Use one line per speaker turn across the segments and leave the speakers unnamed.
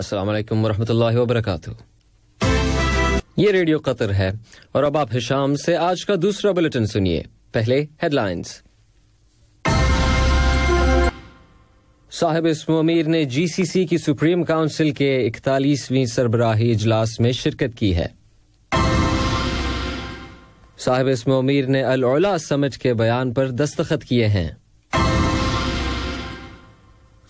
असलकम वरहमल वबरक ये रेडियो कतर है और अब आप हिशाम से आज का दूसरा बुलेटिन सुनिए पहले हेडलाइंस साहिब इसम अमीर ने जीसीसी की सुप्रीम काउंसिल के इकतालीसवीं सरबराही इजलास में शिरकत की है साहिब इसम अमीर ने अल समिट के बयान पर दस्तखत किए हैं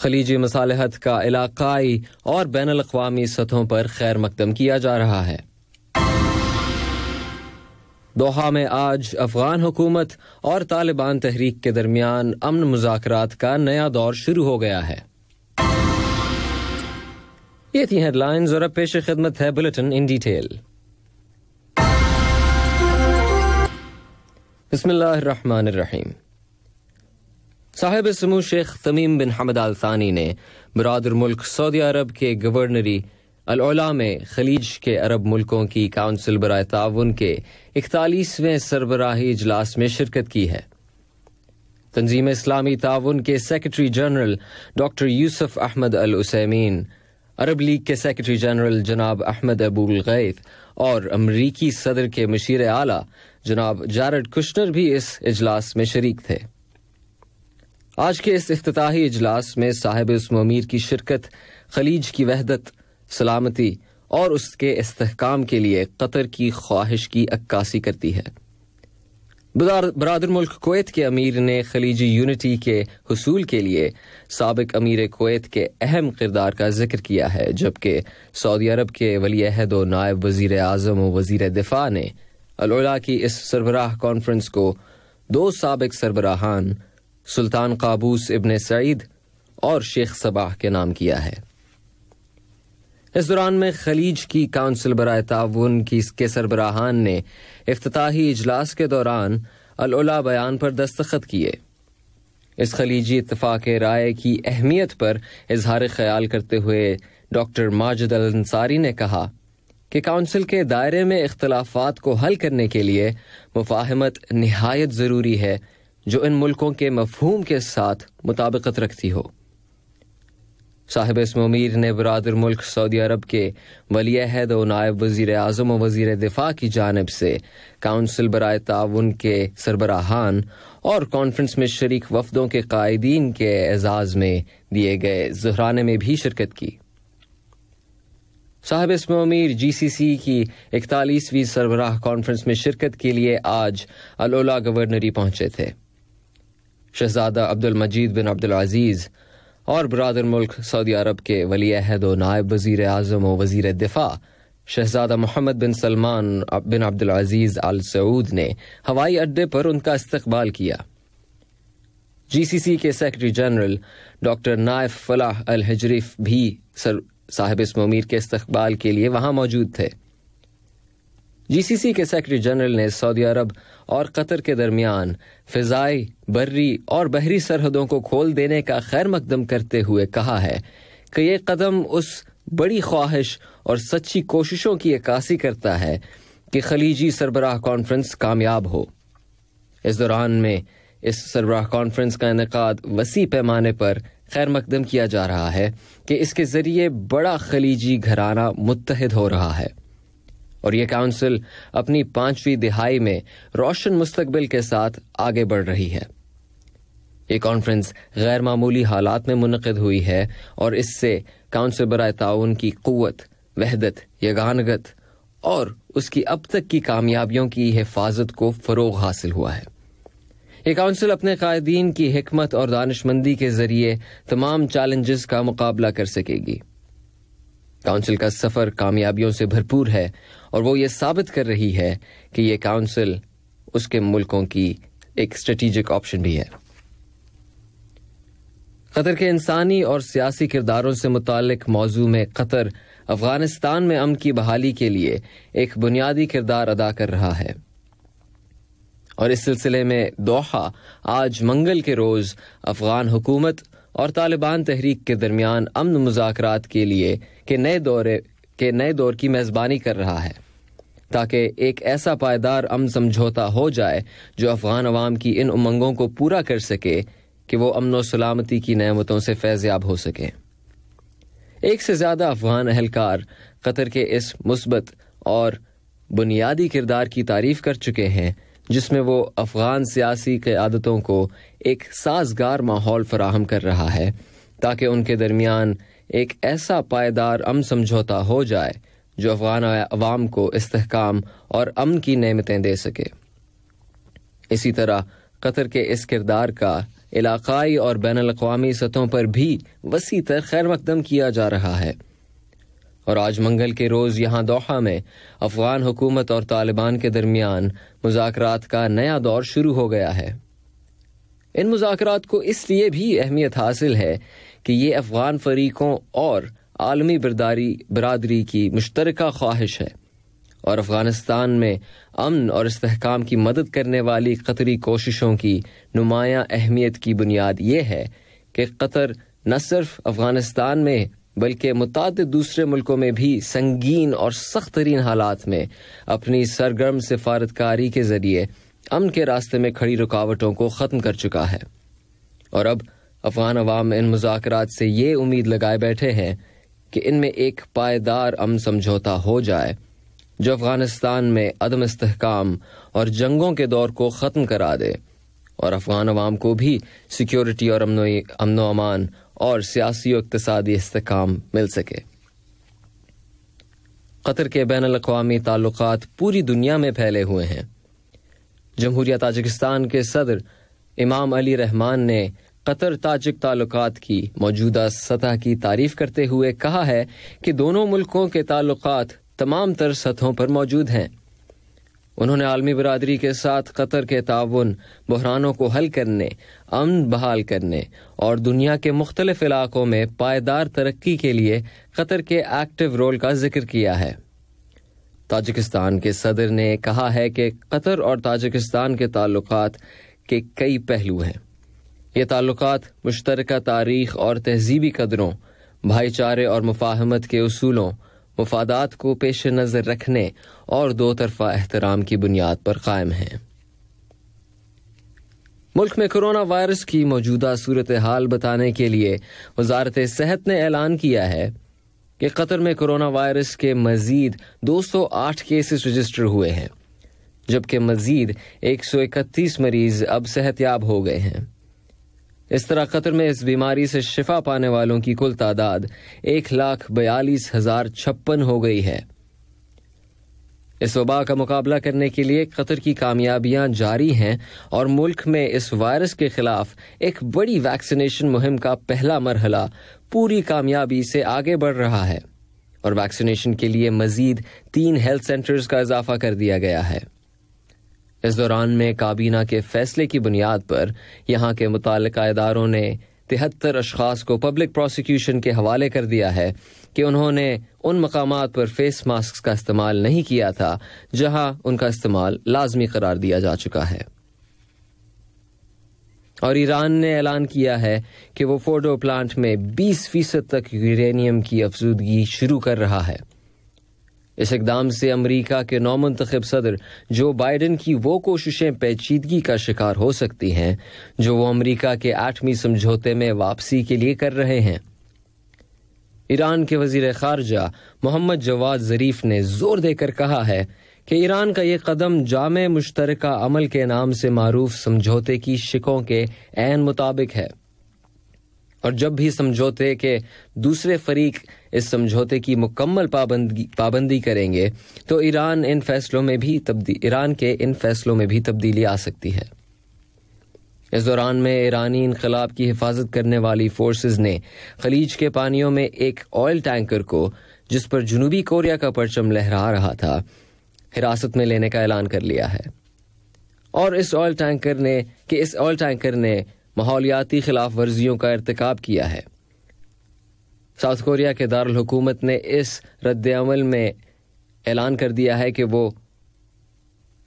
खलीजी मसालहत का इलाकई और बैन अवी सतहों पर खैर मकदम किया जा रहा है दोहा में आज अफगान हुकूमत और तालिबान तहरीक के दरमियान अमन मुजाकर का नया दौर शुरू हो गया है ये थी हेडलाइंस और अब पेश खिदमत है बुलेटिन इन डिटेल बसमीम साहिब समूह शेख तमीम बिन हमद अल तानी ने बरदर मुल्क सऊदी अरब के गवर्नरी अलोला में खलीज के अरब मुल्कों की काउंसिल बरए ताउन के इकतालीसवें सरबराही इजलास में शिरकत की है तंजीम इस्लामी ताउन के secretary general doctor Yusuf Ahmed Al Othaimeen Arab League के सेक्रेटरी जनरल जनाब अहमद अबूल गैद और अमरीकी सदर के मशीर आला जनाब जारड कुशनर भी इस इजलास में शरीक थे आज के इस अफ्ताही इजलास में साहिब उस की शिरकत खलीज की वहदत सलामती और उसके इसकाम के लिए कतर की ख्वाहिश की अक्कासी करती है बरदर मुल्क कोत के अमीर ने खलीजी यूनिटी के हसूल के लिए सबक अमीर कोत के अहम किरदार का जिक्र किया है जबकि सऊदी अरब के वलीहद व नायब वजीर अजम व वजीर दिफा ने अला की इस सरबराह कॉन्फ्रेंस को दो सबक सरबराहान सुल्तान काबूस इबन सईद और शेख सबाह के नाम किया है इस दौरान में खलीज की काउंसिल बरए ताउन की सरबराहान ने अफ्ताही इजलास के दौरान अलोला बयान पर दस्तखत किए इस खलीजी इतफाक राय की अहमियत पर इजहार ख्याल करते हुए डॉक्टर माजिद अल अंसारी ने कहा कि काउंसिल के दायरे में इख्तलाफात को हल करने के लिए मुफाहमत नहायत ज़रूरी है जो इन मुल्कों के मफहूम के साथ मुताबकत रखती हो साहिब इसम अमीर ने बरदर मुल्क सऊदी अरब के वलीहद अहद और नायब वजीर अजम और वजीर दिफा की जानब से काउंसिल बरए ताउन के सरबराहान और कॉन्फ्रेंस में शरीक वफदों के कायदीन के एजाज़ में दिए गए जहराने में भी शिरकत की साहब अमीर जी सी सी की इकतालीसवीं सरबराह कॉन्फ्रेंस में शिरकत के लिए आज अलोला गवर्नरी पहुंचे थे शहजादा अब्दुल मजीद बिन अब्दुल अजीज़ और बरदर मुल्क सऊदी अरब के वली अहद व नायब वज़ी अजम व वजीर दिफा शहजादा मोहम्मद बिन सलमान बिन अब्दुल अजीज़ अल सऊद ने हवाई अड्डे पर उनका इस्तकबाल किया जी सी सी के secretary general doctor Nayef Falah Al Hajraf भी साहिब साहिब ममीर के इस्तकबाल के लिए वहां मौजूद थे जीसीसी के सेक्रेटरी जनरल ने सऊदी अरब और कतर के दरमियान फिजाई बर्री और बहरी सरहदों को खोल देने का खैर मकदम करते हुए कहा है कि ये कदम उस बड़ी ख्वाहिश और सच्ची कोशिशों की अक्सी करता है कि खलीजी सरबराह कॉन्फ्रेंस कामयाब हो इस दौरान में इस सरबराह कॉन्फ्रेंस का इनका वसी पैमाने पर खैर मकदम किया जा रहा है कि इसके ज़रिए बड़ा खलीजी घराना मुतहद हो रहा है और ये काउंसिल अपनी पांचवी दिहाई में रोशन मुस्तकबिल के साथ आगे बढ़ रही है ये कॉन्फ्रेंस गैर मामूली हालात में मुनद हुई है और इससे काउंसिल बरए ताउन की क़वत वहदत यगानगत और उसकी अब तक की कामयाबियों की हिफाजत को फ़रोग हासिल हुआ है ये काउंसिल अपने कायदीन की हमत और दानशमंदी के जरिए तमाम चैलेंजेस का मुकाबला कर सकेगी काउंसिल का सफर कामयाबियों से भरपूर है और वो ये साबित कर रही है कि ये काउंसिल उसके मुल्कों की एक स्ट्रेटिजिक ऑप्शन भी है कतर के इंसानी और सियासी किरदारों से मुतक मौजू में कतर अफगानिस्तान में अमन की बहाली के लिए एक बुनियादी किरदार अदा कर रहा है और इस सिलसिले में दोहा आज मंगल के रोज अफगान हुकूमत और तालिबान तहरीक के दरमियान अमन मुजाकर के लिए के नए दौरे के नए दौर की मेज़बानी कर रहा है ताकि एक ऐसा पायदार अमन समझौता हो जाए जो अफगान अवाम की इन उमंगों को पूरा कर सके कि वो अमन व सलामती की नमतों से फैज़याब हो सके एक से ज़्यादा अफगान अहलकार कतर के इस मुस्बत और बुनियादी किरदार की तारीफ कर चुके हैं जिसमें वो अफगान सियासी क़्यादतों को एक साजगार माहौल फराहम कर रहा है ताकि उनके दरमियान एक ऐसा पायदार अम समझौता हो जाए जो अफगान अवाम को इस्तकाम और अमन की नमतें दे सके इसी तरह कतर के इस किरदार का इलाकाई और बैन अवी सतहों पर भी वसी तर खैर मकदम किया जा रहा है और आज मंगल के रोज़ यहाँ दोहा में अफगान हुकूमत और तालिबान के दरमियान मुजात का नया दौर शुरू हो गया है इन मुजात को इसलिए भी अहमियत हासिल है कि ये अफगान फरीकों और आलमी बरदारी बरदरी की मुश्तर ख्वाहिश है और अफगानिस्तान में अमन और इसकाम की मदद करने वाली कतरी कोशिशों की नुमाया अहमियत की बुनियाद यह है कि कतर न सिर्फ अफगानिस्तान में बल्कि मुतद दूसरे मुल्कों में भी संगीन और सख्त तरीन हालात में अपनी सरगर्म सिफारतकारी के ज़रिए अमन के रास्ते में खड़ी रुकावटों को ख़त्म कर चुका है और अब अफगान अवाम इन मुजाकर से ये उम्मीद लगाए बैठे हैं कि इनमें एक पायदार अम समझौता हो जाए जो अफगानिस्तान में अदम इसकाम और जंगों के दौर को ख़त्म करा दे और अफगान अवाम को भी सिक्योरिटी और अमनो अमान और सियासी और इकतदी इसकाम मिल सके कतर के बैन अवी ताल्लुक पूरी दुनिया में फैले हुए हैं जमहूरिया ताजिकिस्तान के सदर इमाम अली रहमान ने कतर ताजिक ताल्लुक की मौजूदा सतह की तारीफ करते हुए कहा है कि दोनों मुल्कों के ताल्लुक तमाम तर सतहों पर मौजूद हैं उन्होंने आलमी बरदरी के साथ कतर के ताउन बहरानों को हल करने अमन बहाल करने और दुनिया के मुख्तलिफ इलाकों में पायदार तरक्की के लिए कतर के एक्टिव रोल का जिक्र किया है ताजिकिस्तान के सदर ने कहा है कि कतर और ताजिकिस्तान के ताल्लुक के कई पहलू हैं ये ताल्लुक मुश्तरक तारीख और तहजीबी कदरों भाईचारे और मुफाहमत के असूलों मफादात को पेश नज़र रखने और दो तरफा एहतराम की बुनियाद पर कायम हैं मुल्क में कोरोना वायरस की मौजूदा सूरत हाल बताने के लिए वजारत सेहत ने ऐलान किया है कि कतर में कोरोना वायरस के मजीद 208 केसेस रजिस्टर हुए हैं जबकि मजीद 131 मरीज अब सेहतियाब हो गए हैं इस तरह कतर में इस बीमारी से शिफा पाने वालों की कुल तादाद एक लाख बयालीस हजार छप्पन हो गई है इस वबा का मुकाबला करने के लिए कतर की कामयाबियां जारी हैं और मुल्क में इस वायरस के खिलाफ एक बड़ी वैक्सीनेशन मुहिम का पहला मरहला पूरी कामयाबी से आगे बढ़ रहा है और वैक्सीनेशन के लिए मजीद तीन हेल्थ सेंटर्स का इजाफा कर दिया गया है इस दौरान में काबीना के फैसले की बुनियाद पर यहाँ के मुतल इदारों ने तिहत्तर अशखास को पब्लिक प्रोसिक्यूशन के हवाले कर दिया है कि उन्होंने उन मकाम पर फेस मास्क का इस्तेमाल नहीं किया था जहाँ उनका इस्तेमाल लाजमी करार दिया जा चुका है और ईरान ने ऐलान किया है कि वो फोटो प्लांट में 20 फीसद तक यूरेनियम की अफजूदगी शुरू कर रहा है इस इकदाम से अमरीका के नौ मंतखब सदर जो बाइडन की वो कोशिशें पेचीदगी का शिकार हो सकती हैं जो वो अमरीका के आठवीं समझौते में वापसी के लिए कर रहे हैं ईरान के वजीर खारजा मोहम्मद जवाद जरीफ ने जोर देकर कहा है कि ईरान का ये कदम जाम मुश्तर अमल के नाम से मरूफ समझौते की शिकों के मुताबिक है और जब भी समझौते के दूसरे फरीक इस समझौते की मुकम्मल पाबंदी पाबंदी करेंगे तो ईरान इन फैसलों में भी तब्दी ईरान के इन फैसलों में भी तब्दीली आ सकती है इस दौरान में ईरानी इनकलाब की हिफाजत करने वाली फोर्स ने खलीज के पानियों में एक ऑयल टैंकर को जिस पर जनूबी कोरिया का परचम लहरा रहा था हिरासत में लेने का ऐलान कर लिया है और इस ऑयल टैंकर ने कि इस ऑयल टैंकर ने माहौलियाती खिलाफ वर्जियों का irtikab किया है साउथ कोरिया के दारकूमत ने इस रद्दमल में ऐलान कर दिया है कि वो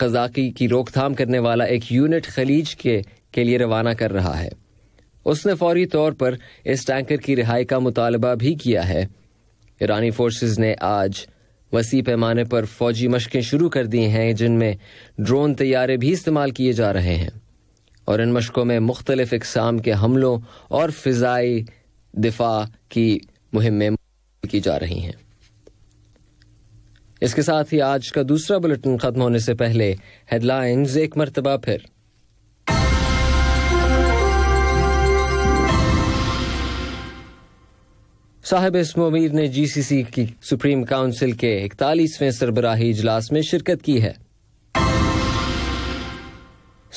कजाकी की रोकथाम करने वाला एक यूनिट खलीज के के लिए रवाना कर रहा है उसने फौरी तौर पर इस टैंकर की रिहाई का मुतालबा भी किया है ईरानी फोर्स ने आज वसी पैमाने पर फौजी मशकें शुरू कर दी हैं जिनमें ड्रोन तैयारे भी इस्तेमाल किए जा रहे हैं और इन मशकों में मुख्तलिफ़ इकसाम के हमलों और फ़ाई दिफा की मुहिमें की जा रही हैं इसके साथ ही आज का दूसरा बुलेटिन खत्म होने से पहले हेडलाइंस एक मरतबा फिर साहिब इसम उमीर ने जीसीसी की सुप्रीम काउंसिल के इकतालीसवें सरबराही इजलास में शिरकत की है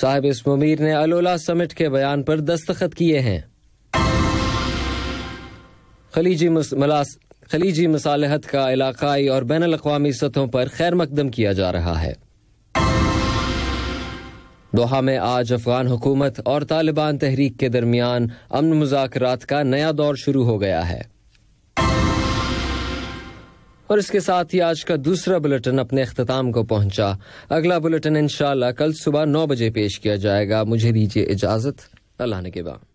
साहिब इस मुमीर ने अलोला समिट के बयान पर दस्तखत किए हैं खलीजी मलास खलीजी मसालहत का इलाकाई और बैन अवी सतहों पर खैर मकदम किया जा रहा है दोहा में आज अफगान हुकूमत और तालिबान तहरीक के दरमियान अमन मुजात का नया दौर शुरू हो गया है और इसके साथ ही आज का दूसरा बुलेटिन अपने अख्ताम को पहुंचा अगला बुलेटिन इंशाल्लाह कल सुबह नौ बजे पेश किया जाएगा मुझे दीजिए इजाजत अल्लाह ने के बाद